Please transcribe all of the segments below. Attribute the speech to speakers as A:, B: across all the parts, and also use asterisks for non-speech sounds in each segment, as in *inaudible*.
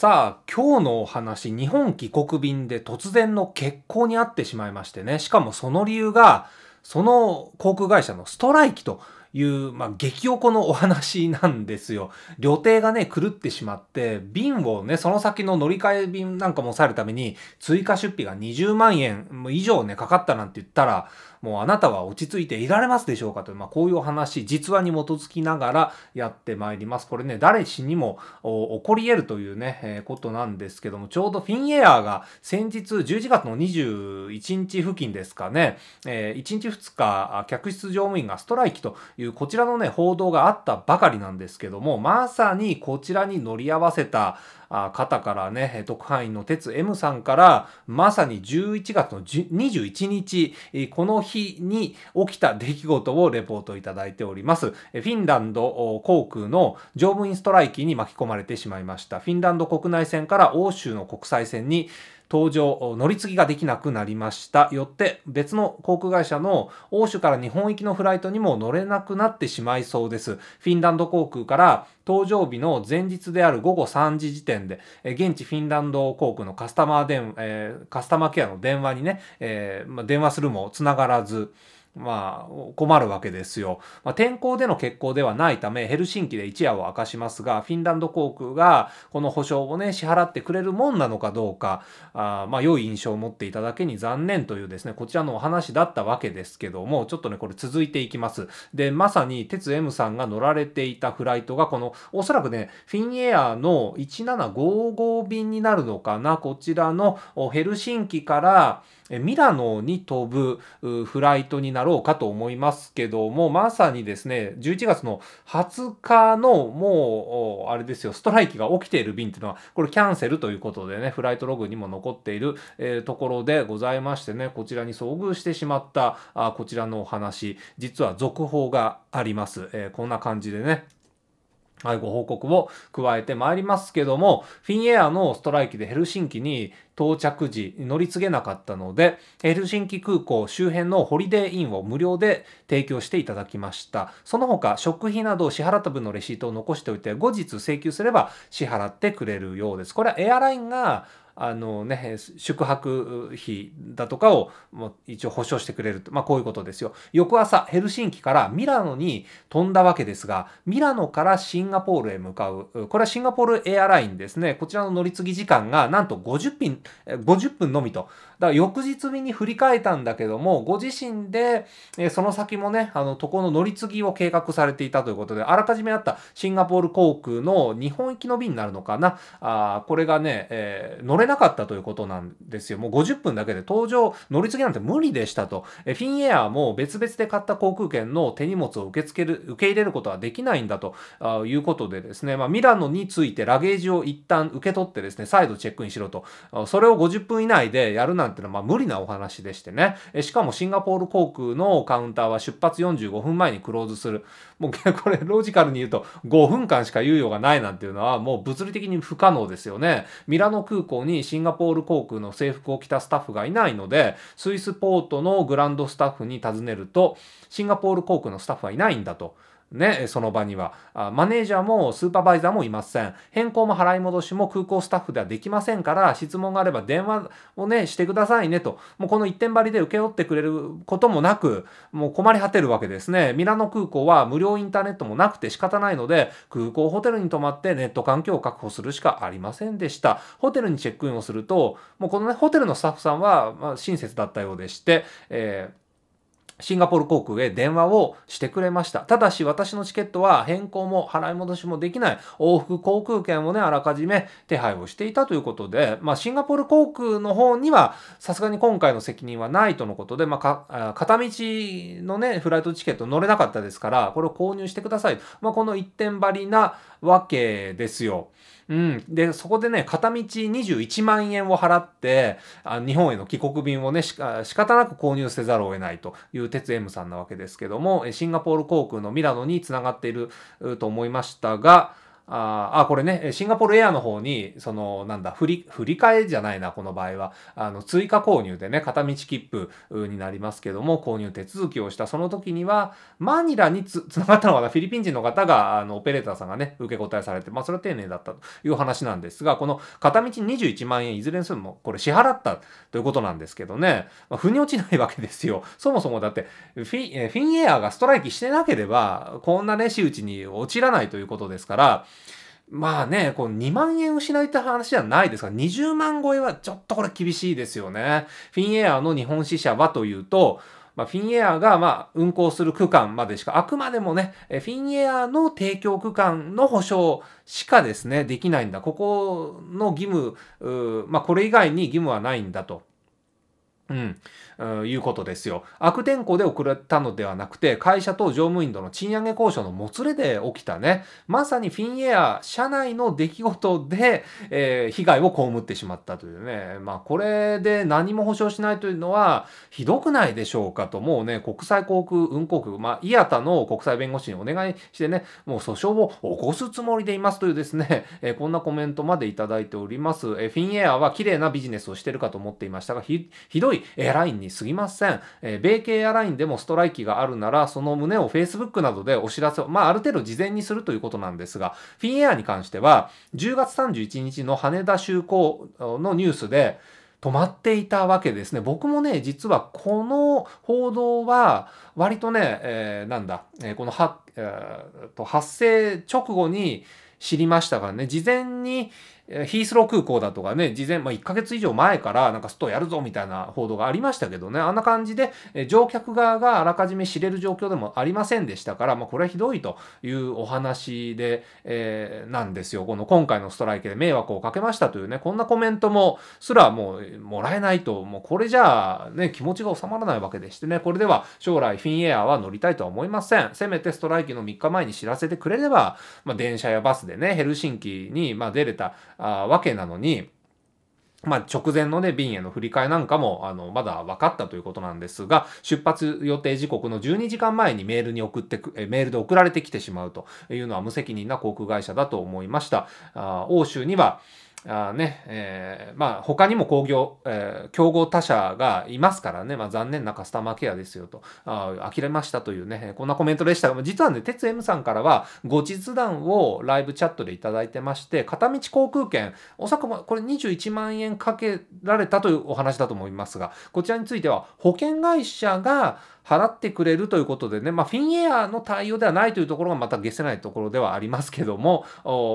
A: さあ、今日のお話、日本帰国便で突然の欠航にあってしまいましてね、しかもその理由が、その航空会社のストライキという、まあ、激おこのお話なんですよ。旅程がね、狂ってしまって、便をね、その先の乗り換え便なんかも抑えるために、追加出費が20万円以上ね、かかったなんて言ったら、もうあなたは落ち着いていられますでしょうかという、まあ、こういう話、実話に基づきながらやってまいります。これね、誰しにも起こり得るというね、えー、ことなんですけども、ちょうどフィンエアーが先日11月の21日付近ですかね、えー、1日2日、客室乗務員がストライキという、こちらのね、報道があったばかりなんですけども、まさにこちらに乗り合わせた、あ肩からね、特派員の鉄 M さんから、まさに11月の21日、この日に起きた出来事をレポートいただいております。フィンランド航空の乗務員ストライキに巻き込まれてしまいました。フィンランド国内線から欧州の国際線に搭乗、乗り継ぎができなくなりました。よって別の航空会社の欧州から日本行きのフライトにも乗れなくなってしまいそうです。フィンランド航空から搭乗日の前日である午後3時時点で、現地フィンランド航空のカスタマー電、えカスタマーケアの電話にね、えま電話するも繋がらず、まあ、困るわけですよ。まあ、天候での欠航ではないため、ヘルシンキで一夜を明かしますが、フィンランド航空がこの保証をね、支払ってくれるもんなのかどうか、あまあ、良い印象を持っていただけに残念というですね、こちらのお話だったわけですけども、ちょっとね、これ続いていきます。で、まさに、鉄 M さんが乗られていたフライトが、この、おそらくね、フィンエアの1755便になるのかな、こちらのヘルシンキから、ミラノに飛ぶフライトになろうかと思いますけども、まさにですね、11月の20日のもう、あれですよ、ストライキが起きている便っていうのは、これキャンセルということでね、フライトログにも残っている、えところでございましてね、こちらに遭遇してしまった、あこちらのお話、実は続報があります。えこんな感じでね。はい、ご報告を加えてまいりますけども、フィンエアのストライキでヘルシンキに到着時乗り継げなかったので、ヘルシンキ空港周辺のホリデーインを無料で提供していただきました。その他、食費など支払った分のレシートを残しておいて、後日請求すれば支払ってくれるようです。これはエアラインがあのね、宿泊費だとかを一応保証してくれると。まあ、こういうことですよ。翌朝、ヘルシンキからミラノに飛んだわけですが、ミラノからシンガポールへ向かう。これはシンガポールエアラインですね。こちらの乗り継ぎ時間がなんと50分、50分のみと。から翌日便に振り返ったんだけども、ご自身で、えー、その先もね、あの、と、この乗り継ぎを計画されていたということで、あらかじめあったシンガポール航空の日本行きの便になるのかな。あこれがね、えー、乗れなかったということなんですよ。もう50分だけで搭乗、乗り継ぎなんて無理でしたと。えー、フィンエアーも別々で買った航空券の手荷物を受け付ける、受け入れることはできないんだということでですね、まあ、ミラノについてラゲージを一旦受け取ってですね、再度チェックインしろと。それを50分以内でやるなんてんてのはまあ無理なお話でしてね、えしかもシンガポール航空のカウンターは出発45分前にクローズする。もう *laughs* これロジカルに言うと5分間しか猶予がないなんていうのはもう物理的に不可能ですよね。ミラノ空港にシンガポール航空の制服を着たスタッフがいないので、スイスポートのグランドスタッフに尋ねると、シンガポール航空のスタッフはいないんだと。ね、その場にはマネージャーもスーパーバイザーもいません。変更も払い戻しも空港スタッフではできませんから、質問があれば電話をね、してくださいねと。もうこの一点張りで請け負ってくれることもなく、もう困り果てるわけですね。ミラノ空港は無料インターネットもなくて仕方ないので、空港ホテルに泊まってネット環境を確保するしかありませんでした。ホテルにチェックインをすると、もうこのね、ホテルのスタッフさんは、まあ、親切だったようでして、えーシンガポール航空へ電話をしてくれました。ただし私のチケットは変更も払い戻しもできない往復航空券をね、あらかじめ手配をしていたということで、まあシンガポール航空の方にはさすがに今回の責任はないとのことで、まあ片道のね、フライトチケット乗れなかったですから、これを購入してください。まあこの一点張りなわけですよ。うん。で、そこでね、片道21万円を払って、あ日本への帰国便をね、しか、仕方なく購入せざるを得ないという鉄 M さんなわけですけども、シンガポール航空のミラノに繋がっていると思いましたが、ああ、これね、シンガポールエアの方に、その、なんだ、振り、振り替えじゃないな、この場合は。あの、追加購入でね、片道切符になりますけども、購入手続きをした、その時には、マニラにつ、つながったのかな、フィリピン人の方が、あの、オペレーターさんがね、受け答えされて、まあ、それは丁寧だったという話なんですが、この、片道21万円、いずれにするも、これ支払ったということなんですけどね、まあ、腑に落ちないわけですよ。そもそもだって、フィ、フィンエアがストライキしてなければ、こんなね、仕打ちにちらないということですから、まあね、こう2万円失いた話じゃないですが、20万超えはちょっとこれ厳しいですよね。フィンエアーの日本支社はというと、まあ、フィンエアーがまあ運行する区間までしか、あくまでもね、フィンエアーの提供区間の保証しかですね、できないんだ。ここの義務、まあ、これ以外に義務はないんだと。うん。いうことですよ。悪天候で遅れたのではなくて、会社と乗務員との賃上げ交渉のもつれで起きたね、まさにフィンエア社内の出来事で、えー、被害を被ってしまったというね、まあこれで何も保証しないというのはひどくないでしょうかと、もうね、国際航空運航局、まあイアタの国際弁護士にお願いしてね、もう訴訟を起こすつもりでいますというですね、*laughs* えー、こんなコメントまでいただいております。えー、フィンエアは綺麗なビジネスをしてるかと思っていましたが、ひどいエラインに過ぎません、えー、米系エアラインでもストライキがあるならその旨を Facebook などでお知らせを、まあ、ある程度事前にするということなんですがフィンエアに関しては10月31日の羽田就航のニュースで止まっていたわけですね。僕もね、実はこの報道は、割とね、えー、なんだ、えー、このは、えー、と発生直後に知りましたからね、事前に、ヒースロー空港だとかね、事前、まあ、1ヶ月以上前からなんかストやるぞみたいな報道がありましたけどね、あんな感じで、乗客側があらかじめ知れる状況でもありませんでしたから、まあ、これはひどいというお話で、えー、なんですよ。この今回のストライキで迷惑をかけましたというね、こんなコメントもすらもうもらえないと、もうこれじゃあね、気持ちが収まらないわけでしてね、これでは将来フィンエアは乗りたいとは思いません。せめてストライキの3日前に知らせてくれれば、まあ、電車やバスでね、ヘルシンキに、ま出れたあわけなのに、まあ、直前のね、便への振り替えなんかも、あの、まだ分かったということなんですが、出発予定時刻の12時間前にメールに送ってく、メールで送られてきてしまうというのは無責任な航空会社だと思いました。あ欧州には、あねえー、まあ、他にも工業、えー、競合他社がいますからね、まあ、残念なカスタマーケアですよとあ呆れましたというねこんなコメントでしたが実はね鉄 M さんからは後日談をライブチャットで頂いてまして片道航空券おそらくこれ21万円かけられたというお話だと思いますがこちらについては保険会社が払ってくれるということでね、まあ、フィンエアの対応ではないというところがまた消せないところではありますけども、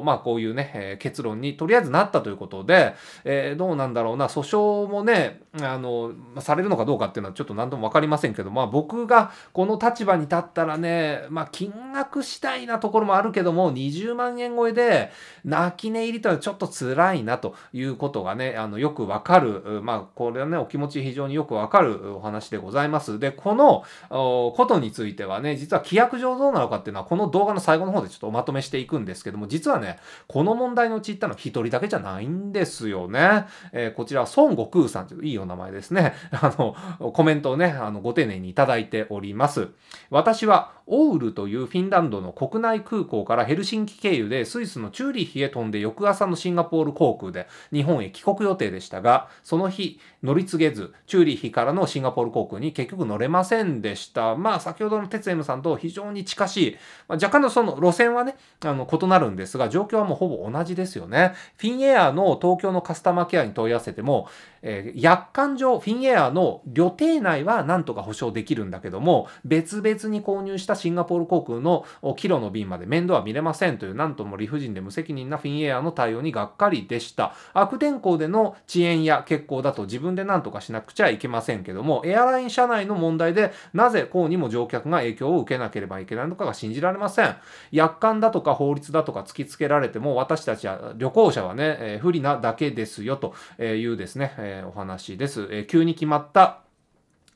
A: まあ、こういうね、えー、結論にとりあえずなったということで、えー、どうなんだろうな、訴訟もね、あの、されるのかどうかっていうのはちょっと何とも分かりませんけど、まあ、僕がこの立場に立ったらね、まあ、金額次第なところもあるけども、20万円超えで、泣き寝入りとはちょっと辛いなということがね、あの、よくわかる、まあ、これはね、お気持ち非常によくわかるお話でございます。で、この、ことについてはね、実は規約上どうなのかっていうのは、この動画の最後の方でちょっとおまとめしていくんですけども、実はね、この問題のうちったのは一人だけじゃないんですよね。えー、こちら孫悟空さんといういいお名前ですね。*laughs* あの、コメントをね、あの、ご丁寧にいただいております。私は、オウルというフィンランドの国内空港からヘルシンキ経由でスイスのチューリヒへ飛んで翌朝のシンガポール航空で日本へ帰国予定でしたが、その日乗り継げず、チューリヒからのシンガポール航空に結局乗れませんでした。まあ、先ほどの哲 M さんと非常に近しい、まあ、若干のその路線はね、あの、異なるんですが、状況はもうほぼ同じですよね。フィンエアの東京のカスタマーケアに問い合わせても、えー、約款上フィンエアの旅程内はなんとか保証できるんだけども別々に購入したシンガポール航空のキロの便まで面倒は見れませんというなんとも理不尽で無責任なフィンエアの対応にがっかりでした悪天候での遅延や欠航だと自分で何とかしなくちゃいけませんけどもエアライン社内の問題でなぜこうにも乗客が影響を受けなければいけないのかが信じられません約款だとか法律だとか突きつけられても私たちは旅行者はね、えー、不利なだけですよというですね、えーー、お話です、えー、急に決まった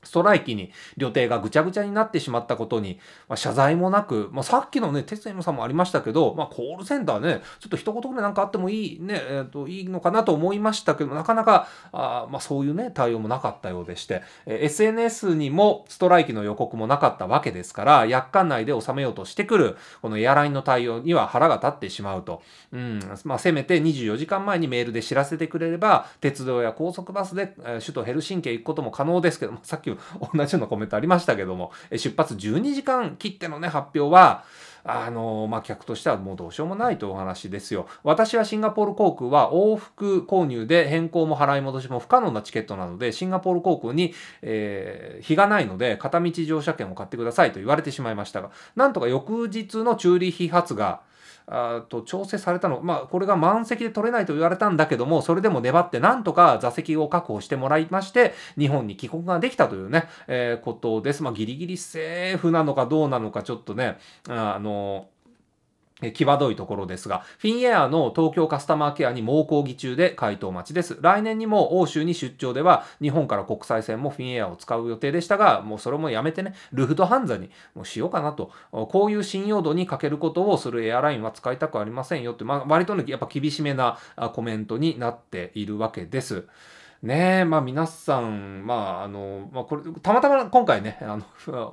A: ストライキに予定がぐちゃぐちゃになってしまったことに、まあ、謝罪もなく、まあ、さっきのね、哲也さんもありましたけど、まあ、コールセンターね、ちょっと一言ぐらいなんかあってもいい、ね、えっ、ー、と、いいのかなと思いましたけど、なかなか、あまあ、そういうね、対応もなかったようでして、えー、SNS にもストライキの予告もなかったわけですから、約款内で収めようとしてくる、このエアラインの対応には腹が立ってしまうと。うん、まあ、せめて24時間前にメールで知らせてくれれば、鉄道や高速バスで、え首都ヘルシンケ行くことも可能ですけども、さっきいう *laughs* 同じようなコメントありましたけども、出発12時間切ってのね、発表は、あのまあ、客としてはもうどうしようもないというお話ですよ。私はシンガポール航空は往復購入で変更も払い戻しも不可能なチケットなので、シンガポール航空に、えー、日がないので、片道乗車券を買ってくださいと言われてしまいましたが、なんとか翌日のチューリヒ発が、あと調整されたの、まあ、これが満席で取れないと言われたんだけども、それでも粘ってなんとか座席を確保してもらいまして、日本に帰国ができたというね、えー、ことです。まあ、ギリギリセーフなのかどうなのか、ちょっとね、あのー際どいところですが、フィンエアの東京カスタマーケアに猛抗議中で回答待ちです。来年にも欧州に出張では日本から国際線もフィンエアを使う予定でしたが、もうそれもやめてね、ルフトハンザにもうしようかなと。こういう信用度に欠けることをするエアラインは使いたくありませんよって、まあ、割とね、やっぱ厳しめなコメントになっているわけです。ねえ、まあ皆さん、まああの、まあこれ、たまたま今回ね、あの、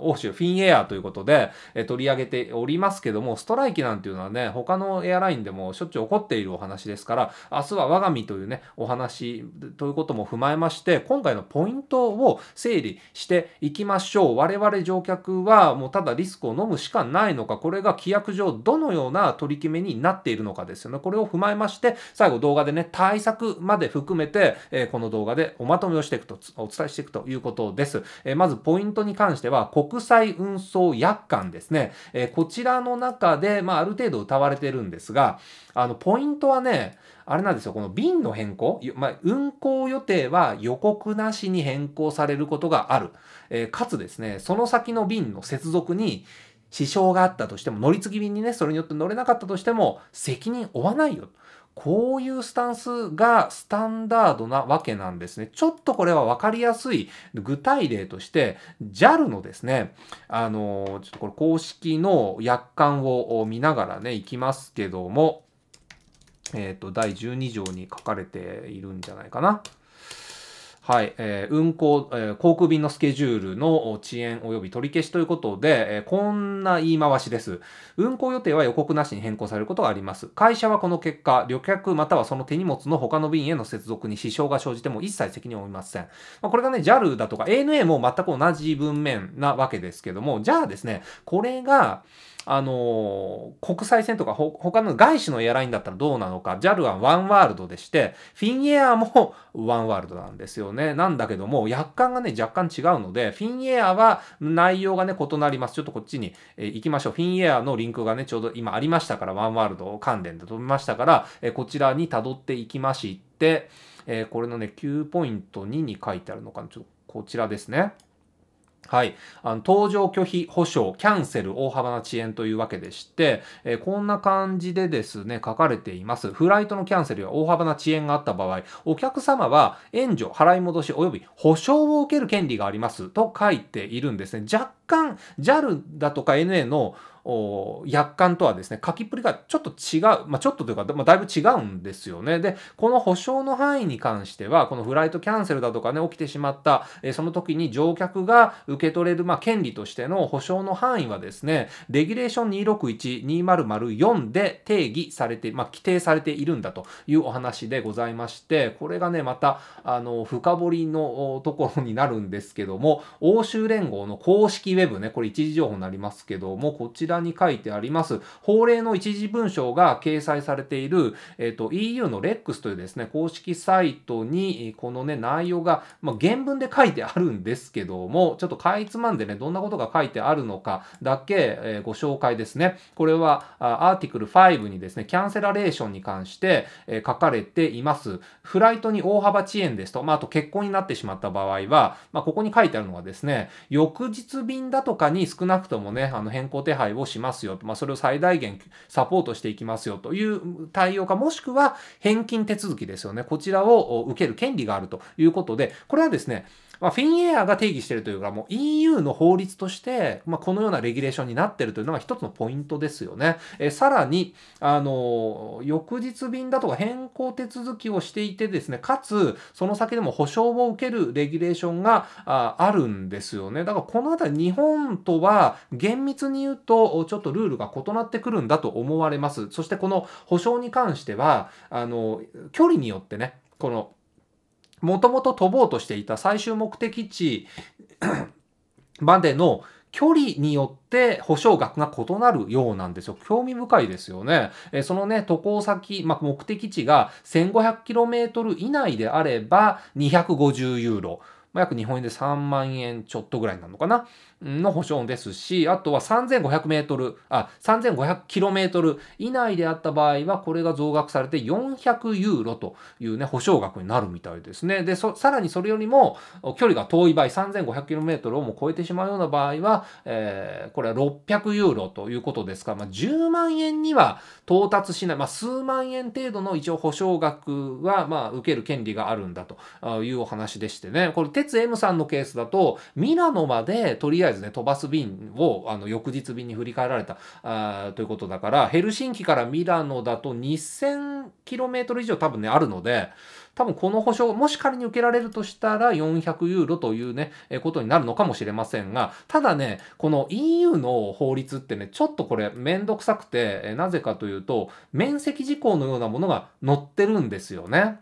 A: 欧州フィンエアということで、え取り上げておりますけども、ストライキなんていうのはね、他のエアラインでもしょっちゅう起こっているお話ですから、明日は我が身というね、お話ということも踏まえまして、今回のポイントを整理していきましょう。我々乗客はもうただリスクを飲むしかないのか、これが規約上どのような取り決めになっているのかですよね。これを踏まえまして、最後動画でね、対策まで含めて、えこの動画動画でおまとめをしていくと、お伝えしていくということです。えまずポイントに関しては、国際運送約款ですね。えこちらの中で、まあ、ある程度歌われてるんですが、あの、ポイントはね、あれなんですよ、この便の変更、まあ、運行予定は予告なしに変更されることがある。えー、かつですね、その先の便の接続に支障があったとしても、乗り継ぎ便にね、それによって乗れなかったとしても、責任負わないよ。こういうスタンスがスタンダードなわけなんですね。ちょっとこれは分かりやすい具体例として、JAL のですね、あの、ちょっとこれ公式の約款を見ながらね、いきますけども、えっ、ー、と、第12条に書かれているんじゃないかな。はい、えー、運航、えー、航空便のスケジュールの遅延及び取り消しということで、えー、こんな言い回しです。運航予定は予告なしに変更されることがあります。会社はこの結果、旅客またはその手荷物の他の便への接続に支障が生じても一切責任を負いません。まあ、これがね、JAL だとか ANA も全く同じ文面なわけですけども、じゃあですね、これが、あのー、国際線とかほ他の外資のエアラインだったらどうなのか JAL はワンワールドでしてフィンエアもワンワールドなんですよねなんだけども約款がね若干違うのでフィンエアは内容がね異なりますちょっとこっちに、え行きましょうフィンエアのリンクがねちょうど今ありましたからワンワールド関連で飛びましたから、えこちらに辿っていきまして、えこれのね9ポイント2に書いてあるのかなちょっとこちらですね。はい、あの登場拒否保証キャンセル大幅な遅延というわけでして、えー、こんな感じでですね書かれていますフライトのキャンセルや大幅な遅延があった場合お客様は援助払い戻し及び保証を受ける権利がありますと書いているんですね若干 JAL だとか NA の約款とはですね、書きっぷりがちょっと違う、まあ、ちょっとというか、まあ、だいぶ違うんですよね。で、この保証の範囲に関しては、このフライトキャンセルだとかね、起きてしまった、えー、その時に乗客が受け取れる、まあ、権利としての保証の範囲はですね、レギュレーション261-2004で定義されて、まあ、規定されているんだというお話でございまして、これがね、また、あの、深掘りのところになるんですけども、欧州連合の公式 Web ね、これ一時情報になりますけども、こちらに書いてあります、法令の一時文書が掲載されている、えっ、ー、と、EU の REX というですね、公式サイトに、このね、内容が、まあ、原文で書いてあるんですけども、ちょっとかいつまんでね、どんなことが書いてあるのかだけ、えー、ご紹介ですね。これは、アーティクル5にですね、キャンセラレーションに関して、えー、書かれています。フライトに大幅遅延ですと、まあ、あと結婚になってしまった場合は、まあ、ここに書いてあるのはですね、翌日便だとかに少なくともね、あの変更手配をしますよと、まあ、それを最大限サポートしていきますよという対応か、もしくは返金手続きですよね。こちらを受ける権利があるということで、これはですね、まあ、フィンエアが定義しているというか、もう EU の法律として、まあ、このようなレギュレーションになっているというのが一つのポイントですよね。えさらに、あの、翌日便だとか変更手続きをしていてですね、かつ、その先でも保証を受けるレギュレーションがああるんですよね。だからこのあたり日本とは厳密に言うと、ちょっとルールが異なってくるんだと思われます。そしてこの保証に関しては、あの、距離によってね、この、もともと飛ぼうとしていた最終目的地 *clears throat* までの距離によって保証額が異なるようなんですよ。興味深いですよね。えそのね、渡航先、まあ、目的地が 1500km 以内であれば250ユーロ。まあ、約日本円で3万円ちょっとぐらいなのかなの保証ですし、あとは3500メートル、あ、3500キロメートル以内であった場合は、これが増額されて400ユーロというね、保証額になるみたいですね。で、さらにそれよりも距離が遠い場合、3500キロメートルをも超えてしまうような場合は、えー、これは600ユーロということですから、まあ、10万円には到達しない、まあ、数万円程度の一応保証額は、まあ、受ける権利があるんだというお話でしてね、これ、月 M さんのケースだと、ミラノまでとりあえずね、飛ばす便をあの翌日便に振り返られたあということだから、ヘルシンキからミラノだと 2000km 以上多分ね、あるので、多分この保証、もし仮に受けられるとしたら400ユーロというね、えことになるのかもしれませんが、ただね、この EU の法律ってね、ちょっとこれめんどくさくて、えなぜかというと、面積事項のようなものが載ってるんですよね。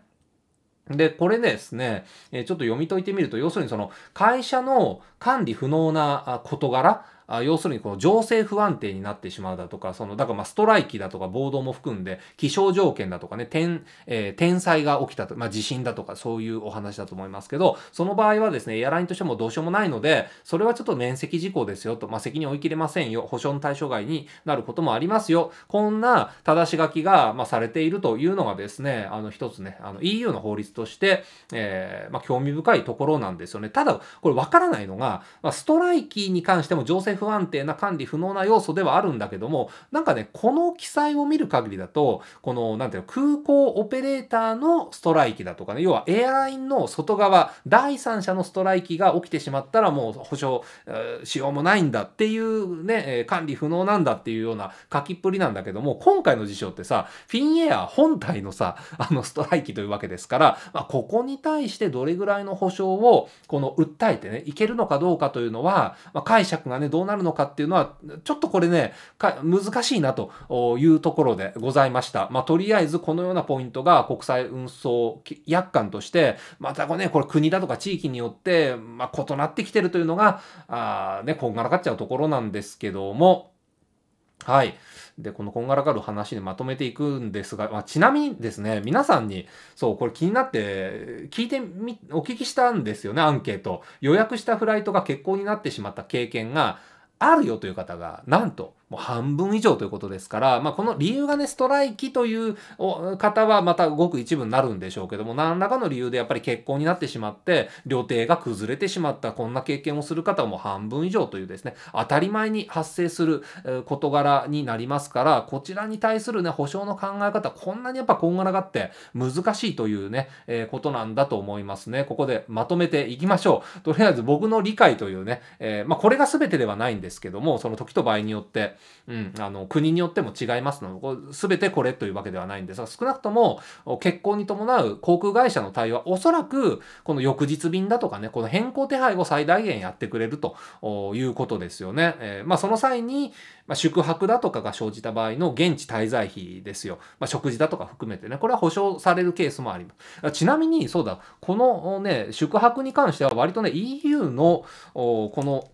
A: で、これですね、ちょっと読み解いてみると、要するにその会社の管理不能な事柄あ要するにこの情勢不安定になってしまうだとか、その、だからまあストライキだとか暴動も含んで、気象条件だとかね、天、えー、天災が起きたと、まあ地震だとかそういうお話だと思いますけど、その場合はですね、エアラインとしてもどうしようもないので、それはちょっと面積事項ですよと、まあ責任追い切れませんよ、保証の対象外になることもありますよ、こんな正し書きが、まあ、されているというのがですね、あの一つね、あの EU の法律として、えー、まあ興味深いところなんですよね。ただ、これわからないのが、まあ、ストライキに関しても情勢不安定な管理不能な要素ではあるんだけども、なんかね、この記載を見る限りだと、この、なんていうの、空港オペレーターのストライキだとかね、要はエアラインの外側、第三者のストライキが起きてしまったらもう保証、えー、しようもないんだっていうね、えー、管理不能なんだっていうような書きっぷりなんだけども、今回の事象ってさ、フィンエア本体のさ、あのストライキというわけですから、まあ、ここに対してどれぐらいの保証を、この訴えてね、いけるのかどうかというのは、まあ、解釈がね、どんなるのかっていうのは、ちょっとこれね、難しいなというところでございました。まあ、とりあえずこのようなポイントが国際運送約款として、またこれね、これ国だとか地域によって、まあ、異なってきてるというのが、あね、こんがらかっちゃうところなんですけども、はい。で、このこんがらがる話でまとめていくんですが、まあ、ちなみにですね、皆さんに、そう、これ気になって、聞いてみ、お聞きしたんですよね、アンケート。予約したフライトが欠航になってしまった経験が、あるよという方がなんともう半分以上ということですから、まあ、この理由がね、ストライキという方はまたごく一部になるんでしょうけども、何らかの理由でやっぱり結婚になってしまって、料亭が崩れてしまった、こんな経験をする方はもう半分以上というですね、当たり前に発生する事柄になりますから、こちらに対するね、保障の考え方、こんなにやっぱこんがらがって難しいというね、えー、ことなんだと思いますね。ここでまとめていきましょう。とりあえず僕の理解というね、えー、まあ、これが全てではないんですけども、その時と場合によって、うん、あの国によっても違いますので全てこれというわけではないんですが少なくとも結婚に伴う航空会社の対応はおそらくこの翌日便だとかねこの変更手配を最大限やってくれるということですよね。えー、まあ、その際に、まあ、宿泊だとかが生じた場合の現地滞在費ですよ、まあ、食事だとか含めてねこれは保証されるケースもありますちなみにそうだこのね宿泊に関しては割とね EU のこの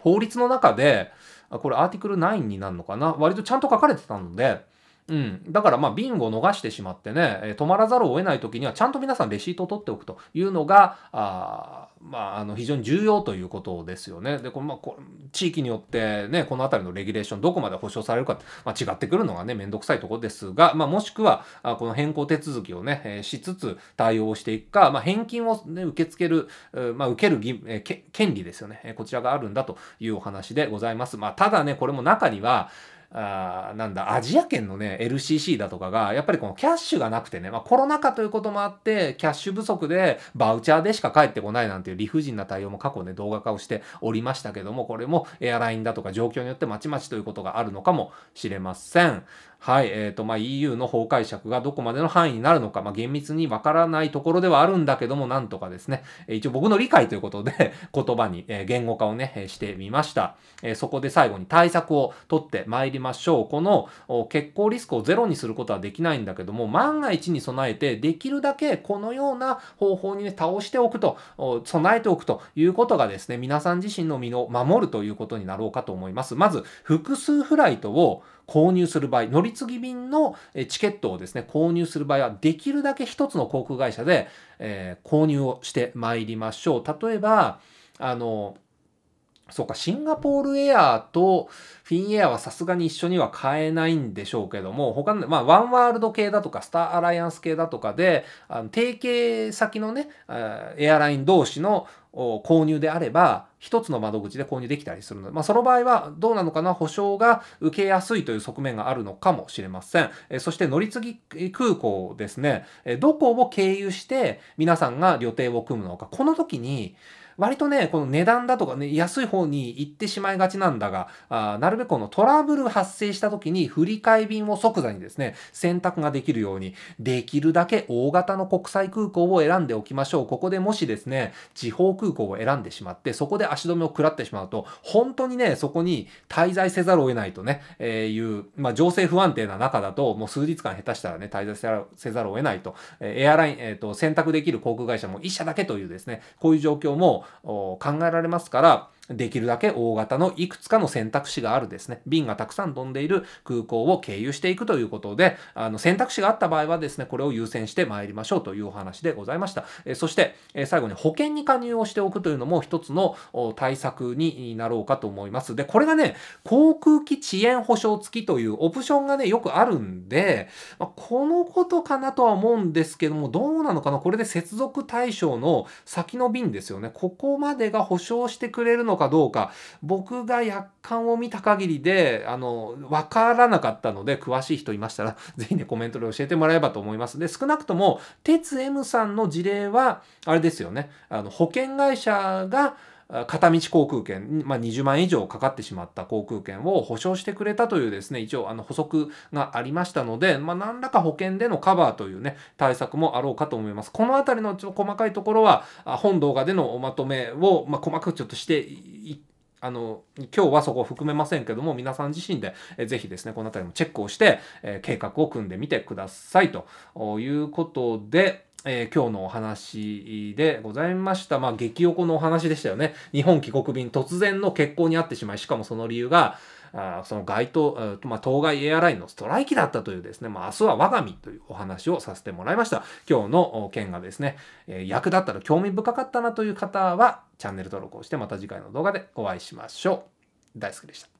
A: 法律の中で、これアーティクル9になるのかな割とちゃんと書かれてたのでうん、だからまあを逃してしまってね、えー、止まらざるを得ない時にはちゃんと皆さんレシートを取っておくというのがあ、まあ、あの非常に重要ということですよね。でこのまあこ地域によってねこの辺りのレギュレーションどこまで保障されるか、まあ、違ってくるのがねめんどくさいとこですが、まあ、もしくはあこの変更手続きをね、えー、しつつ対応していくか、まあ、返金を、ね、受け付ける、えー、まあ、受ける義、えー、権利ですよね、えー、こちらがあるんだというお話でございます。まあ、ただねこれも中にはあなんだ、アジア圏のね、LCC だとかが、やっぱりこのキャッシュがなくてね、まあコロナ禍ということもあって、キャッシュ不足で、バウチャーでしか返ってこないなんていう理不尽な対応も過去ね、動画化をしておりましたけども、これもエアラインだとか状況によってまちまちということがあるのかもしれません。はい、えっ、ー、と、まあ、EU の法解釈がどこまでの範囲になるのか、まあ、厳密にわからないところではあるんだけども、なんとかですね、一応僕の理解ということで、*laughs* 言葉に、え言語化をね、してみました。えそこで最後に対策を取ってまいりまましょう。この血行リスクをゼロにすることはできないんだけども、万が一に備えて、できるだけこのような方法にね、倒しておくと、備えておくということがですね、皆さん自身の身を守るということになろうかと思います。まず、複数フライトを購入する場合、乗り継ぎ便のチケットをですね、購入する場合は、できるだけ一つの航空会社で、えー、購入をしてまいりましょう。例えば、あの、そうか、シンガポールエアーとフィンエアはさすがに一緒には買えないんでしょうけども、他の、まあ、ワンワールド系だとか、スターアライアンス系だとかで、あの提携先のね、エアライン同士の購入であれば、1つの窓口で購入できたりするので、まあ、その場合はどうなのかな、保証が受けやすいという側面があるのかもしれません。えそして乗り継ぎ空港ですね、えどこを経由して皆さんが予定を組むのか、この時に、割とね、この値段だとかね、安い方に行ってしまいがちなんだが、あなるべくこのトラブル発生した時に振り替え便を即座にですね、選択ができるように、できるだけ大型の国際空港を選んでおきましょう。ここでもしですね、地方空港を選んでしまって、そこでで足止めを食らってしまうと、本当にね、そこに滞在せざるを得ないとね、えー、いう、まあ、情勢不安定な中だと、もう数日間下手したらね、滞在せざるを得ないと、えエアライン、えっ、ー、と、選択できる航空会社も1社だけというですね、こういう状況も考えられますから、できるだけ大型のいくつかの選択肢があるですね、便がたくさん飛んでいる空港を経由していくということで、あの選択肢があった場合はですね、これを優先して参りましょうというお話でございました。えそして、え最後に保険に加入をしておくというのも一つの対策になろうかと思います。で、これがね、航空機遅延保証付きというオプションがね、よくあるんで、まあ、このことかなとは思うんですけども、どうなのかなこれで接続対象の先の便ですよね。ここまでが保証してくれるのかどうか僕が約款を見た限りであの分からなかったので詳しい人いましたら是非 *laughs* ねコメントで教えてもらえばと思いますで少なくとも鉄 M さんの事例はあれですよねあの保険会社が片道航空券、まあ、20万円以上かかってしまった航空券を保証してくれたというですね、一応あの補足がありましたので、まあ、何らか保険でのカバーというね、対策もあろうかと思います。このあたりのちょ細かいところは、本動画でのおまとめを、まあ、細かくちょっとしていあの今日はそこを含めませんけども皆さん自身でぜひですねこの辺りもチェックをして、えー、計画を組んでみてくださいということで、えー、今日のお話でございました。まあ、激おこのお話でしたよね。日本帰国便突然の欠航にあってしまい、しかもその理由が、あその該当、まあ、当該エアラインのストライキだったというですね、まあ、明日は我が身というお話をさせてもらいました。今日の件がですね、えー、役立ったら興味深かったなという方は、チャンネル登録をして、また次回の動画でお会いしましょう。大好きでした。